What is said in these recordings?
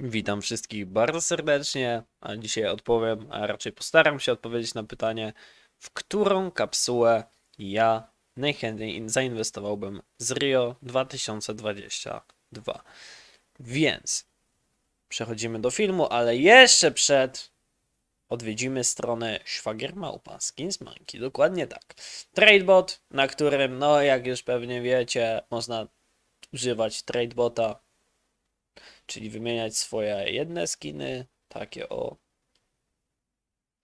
Witam wszystkich bardzo serdecznie, a dzisiaj odpowiem, a raczej postaram się odpowiedzieć na pytanie, w którą kapsułę ja najchętniej zainwestowałbym z Rio 2022. Więc przechodzimy do filmu, ale jeszcze przed odwiedzimy stronę Szwagier Małpa Monkey, dokładnie tak. Tradebot, na którym, no jak już pewnie wiecie, można używać Tradebota czyli wymieniać swoje jedne skiny, takie o,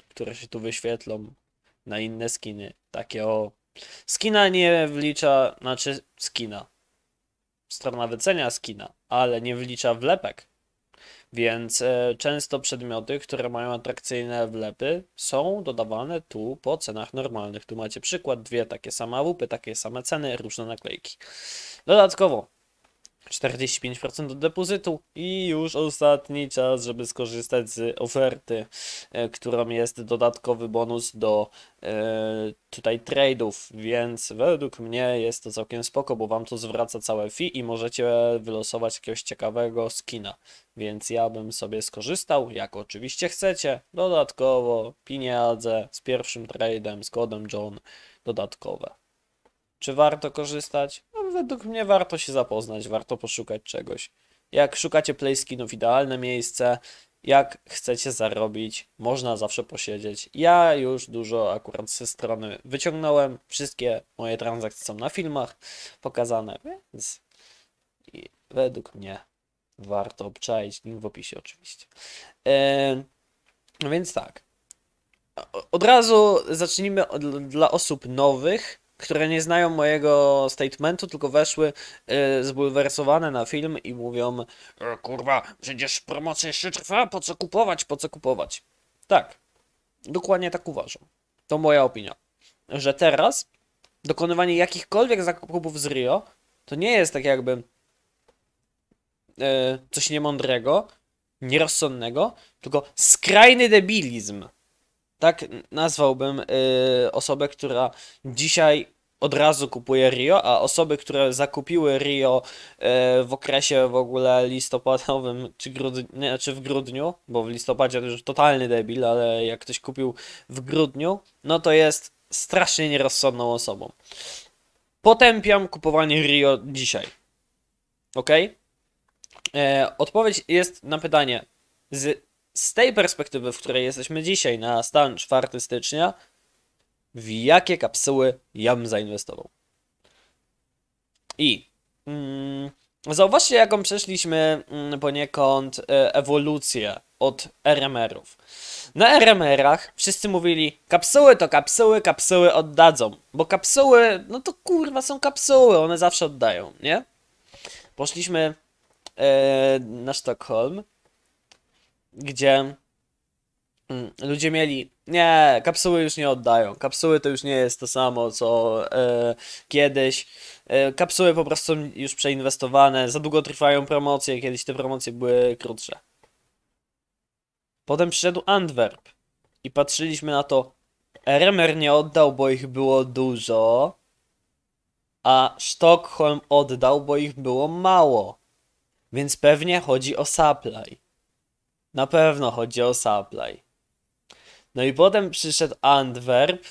które się tu wyświetlą, na inne skiny, takie o. Skina nie wlicza, znaczy skina. Strona wycenia skina, ale nie wlicza wlepek. Więc e, często przedmioty, które mają atrakcyjne wlepy, są dodawane tu po cenach normalnych. Tu macie przykład, dwie takie same łupy, takie same ceny, różne naklejki. Dodatkowo, 45% do depozytu i już ostatni czas, żeby skorzystać z oferty, e, którą jest dodatkowy bonus do e, tutaj trade'ów, więc według mnie jest to całkiem spoko, bo Wam to zwraca całe fee i możecie wylosować jakiegoś ciekawego skina, więc ja bym sobie skorzystał, jak oczywiście chcecie, dodatkowo pieniądze z pierwszym trade'em, z kodem John dodatkowe. Czy warto korzystać? według mnie warto się zapoznać, warto poszukać czegoś. Jak szukacie playskinów, idealne miejsce. Jak chcecie zarobić, można zawsze posiedzieć. Ja już dużo akurat ze strony wyciągnąłem. Wszystkie moje transakcje są na filmach pokazane, więc według mnie warto obczaić. Link w opisie oczywiście. Yy, więc tak. Od razu zacznijmy od, dla osób nowych które nie znają mojego statementu, tylko weszły yy, zbulwersowane na film i mówią e, kurwa, przecież promocja jeszcze trwa, po co kupować, po co kupować. Tak, dokładnie tak uważam. To moja opinia. Że teraz dokonywanie jakichkolwiek zakupów z Rio to nie jest tak jakby yy, coś niemądrego, nierozsądnego, tylko skrajny debilizm. Tak nazwałbym y, osobę, która dzisiaj od razu kupuje Rio, a osoby, które zakupiły Rio e, w okresie w ogóle listopadowym czy, grudni- w grudniu, bo w listopadzie to już totalny debil, ale jak ktoś kupił w grudniu, no to jest strasznie nierozsądną osobą. Potępiam kupowanie Rio dzisiaj. Ok? E, odpowiedź jest na pytanie z, z tej perspektywy, w której jesteśmy dzisiaj, na stan 4 stycznia, w jakie kapsuły ja bym zainwestował. I mm, zauważcie, jaką przeszliśmy mm, poniekąd e, ewolucję od RMR-ów. Na RMR-ach wszyscy mówili, kapsuły to kapsuły, kapsuły oddadzą. Bo kapsuły, no to kurwa są kapsuły, one zawsze oddają, nie? Poszliśmy e, na Sztokholm, gdzie Mm, ludzie mieli, nie, kapsuły już nie oddają, kapsuły to już nie jest to samo, co e, kiedyś, e, kapsuły po prostu już przeinwestowane, za długo trwają promocje, kiedyś te promocje były krótsze. Potem przyszedł Antwerp i patrzyliśmy na to, Remer nie oddał, bo ich było dużo, a Sztokholm oddał, bo ich było mało, więc pewnie chodzi o supply. Na pewno chodzi o supply. No i potem przyszedł Antwerp,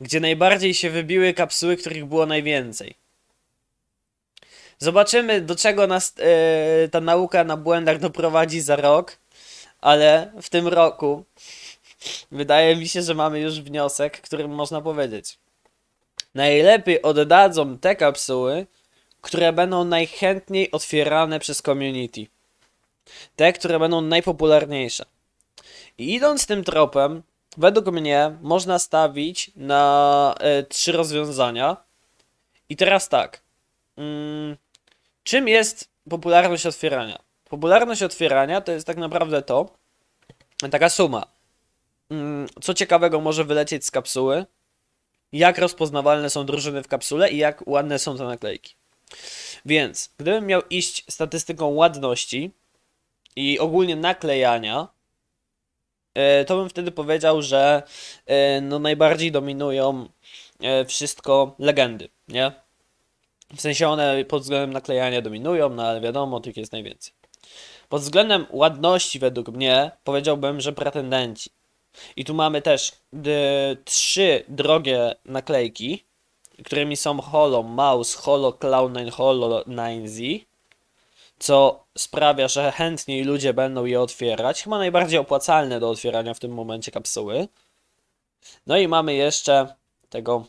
gdzie najbardziej się wybiły kapsuły, których było najwięcej. Zobaczymy, do czego nas e, ta nauka na błędach doprowadzi za rok, ale w tym roku wydaje mi się, że mamy już wniosek, którym można powiedzieć. Najlepiej oddadzą te kapsuły, które będą najchętniej otwierane przez community. Te, które będą najpopularniejsze idąc tym tropem, według mnie można stawić na e, trzy rozwiązania. I teraz tak. Mm, czym jest popularność otwierania? Popularność otwierania to jest tak naprawdę to, taka suma. Mm, co ciekawego może wylecieć z kapsuły, jak rozpoznawalne są drużyny w kapsule i jak ładne są te naklejki. Więc gdybym miał iść statystyką ładności i ogólnie naklejania, E, to bym wtedy powiedział, że e, no najbardziej dominują e, wszystko legendy, nie? W sensie one pod względem naklejania dominują, no ale wiadomo, tych jest najwięcej. Pod względem ładności według mnie powiedziałbym, że pretendenci. I tu mamy też trzy drogie naklejki, którymi są Holo Mouse, Holo Clown 9, Holo 9Z co sprawia, że chętniej ludzie będą je otwierać. Chyba najbardziej opłacalne do otwierania w tym momencie kapsuły. No i mamy jeszcze tego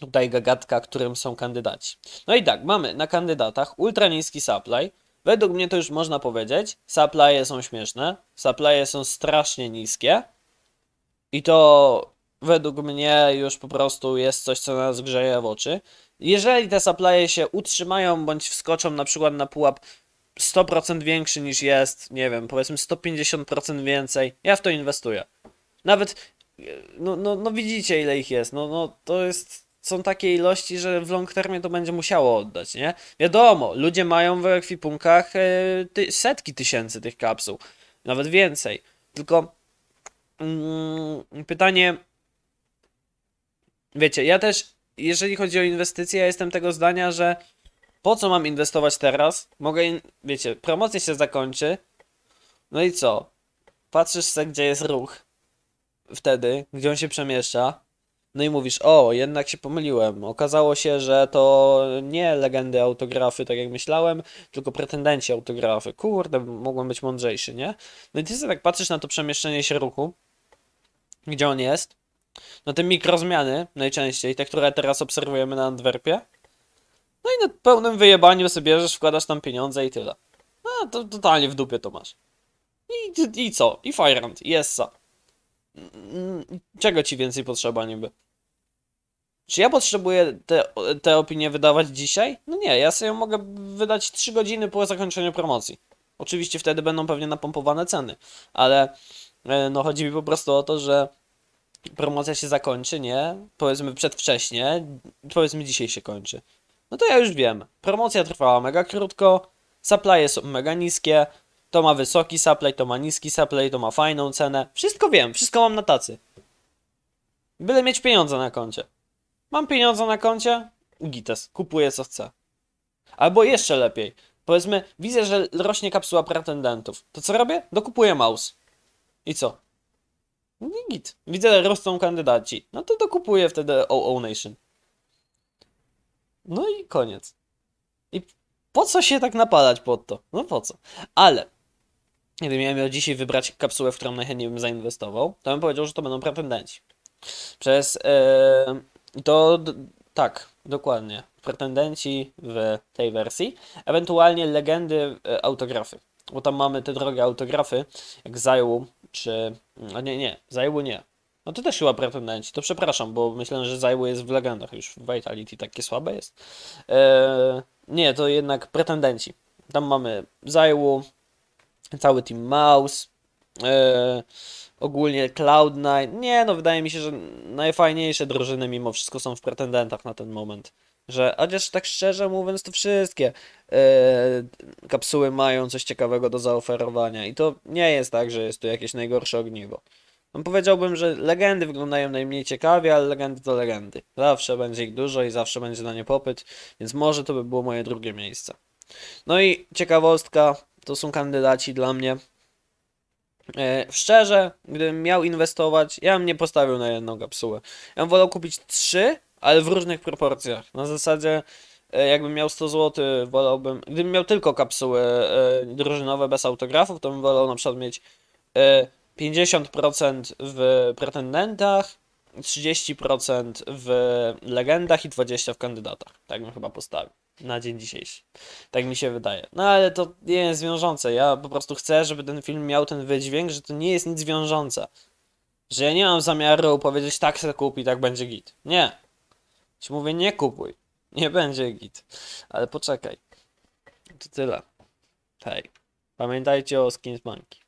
tutaj gagatka, którym są kandydaci. No i tak, mamy na kandydatach ultra niski supply. Według mnie to już można powiedzieć. Supply'e są śmieszne. Supply'e są strasznie niskie. I to według mnie już po prostu jest coś, co nas grzeje w oczy. Jeżeli te supply się utrzymają bądź wskoczą na przykład na pułap 100% większy niż jest, nie wiem, powiedzmy 150% więcej, ja w to inwestuję. Nawet, no, no, no widzicie ile ich jest, no, no to jest, są takie ilości, że w long termie to będzie musiało oddać, nie? Wiadomo, ludzie mają w ekwipunkach yy, ty, setki tysięcy tych kapsuł, nawet więcej. Tylko mm, pytanie, wiecie, ja też jeżeli chodzi o inwestycje, ja jestem tego zdania, że po co mam inwestować teraz? Mogę, in... wiecie, promocja się zakończy. No i co? Patrzysz se, gdzie jest ruch wtedy, gdzie on się przemieszcza. No i mówisz, o, jednak się pomyliłem. Okazało się, że to nie legendy autografy, tak jak myślałem, tylko pretendenci autografy. Kurde, mogłem być mądrzejszy, nie? No i ty sobie tak patrzysz na to przemieszczenie się ruchu, gdzie on jest, no te mikrozmiany najczęściej, te, które teraz obserwujemy na Antwerpie. No i na pełnym wyjebaniu sobie bierzesz, wkładasz tam pieniądze i tyle. No to totalnie w dupie to masz. I, i co? I Firehand, i Essa. Czego ci więcej potrzeba niby? Czy ja potrzebuję te, te opinie wydawać dzisiaj? No nie, ja sobie mogę wydać 3 godziny po zakończeniu promocji. Oczywiście wtedy będą pewnie napompowane ceny, ale e, no chodzi mi po prostu o to, że promocja się zakończy, nie? Powiedzmy przedwcześnie, powiedzmy dzisiaj się kończy. No to ja już wiem, promocja trwała mega krótko, supply'e są mega niskie, to ma wysoki supply, to ma niski supply, to ma fajną cenę. Wszystko wiem, wszystko mam na tacy. Byle mieć pieniądze na koncie. Mam pieniądze na koncie, gites, kupuję co chcę. Albo jeszcze lepiej, powiedzmy, widzę, że rośnie kapsuła pretendentów. To co robię? Dokupuję mouse. I co? Git. Widzę, rosną kandydaci. No to dokupuję wtedy OO Nation. No i koniec. I po co się tak napadać pod to? No po co? Ale gdybym miał dzisiaj wybrać kapsułę, w którą najchętniej bym zainwestował, to bym powiedział, że to będą pretendenci. Przez yy, to tak, dokładnie. Pretendenci w tej wersji, ewentualnie legendy e, autografy. Bo tam mamy te drogie autografy, jak zajął czy... A nie, nie, Zajło nie. No to też chyba pretendenci, to przepraszam, bo myślę, że Zajło jest w legendach już, w Vitality takie słabe jest. Eee, nie, to jednak pretendenci. Tam mamy Zajło, cały Team Mouse, eee, ogólnie Cloud9. Nie, no wydaje mi się, że najfajniejsze drużyny mimo wszystko są w pretendentach na ten moment że chociaż tak szczerze mówiąc, to wszystkie yy, kapsuły mają coś ciekawego do zaoferowania i to nie jest tak, że jest tu jakieś najgorsze ogniwo. No, powiedziałbym, że legendy wyglądają najmniej ciekawie, ale legendy to legendy. Zawsze będzie ich dużo i zawsze będzie na nie popyt, więc może to by było moje drugie miejsce. No i ciekawostka, to są kandydaci dla mnie. E, szczerze, gdybym miał inwestować, ja bym nie postawił na jedną kapsułę. Ja bym wolał kupić trzy ale w różnych proporcjach. Na zasadzie e, jakbym miał 100 zł, wolałbym, gdybym miał tylko kapsuły e, drużynowe bez autografów, to bym wolał na przykład mieć 50% e, w pretendentach, 30% w legendach i 20% w kandydatach. Tak bym chyba postawił na dzień dzisiejszy. Tak mi się wydaje. No ale to nie jest wiążące. Ja po prostu chcę, żeby ten film miał ten wydźwięk, że to nie jest nic wiążące. Że ja nie mam zamiaru powiedzieć tak se kupi, tak będzie git. Nie. Ci mówię, nie kupuj. Nie będzie git. Ale poczekaj. To tyle. Hej. Pamiętajcie o Skins banki.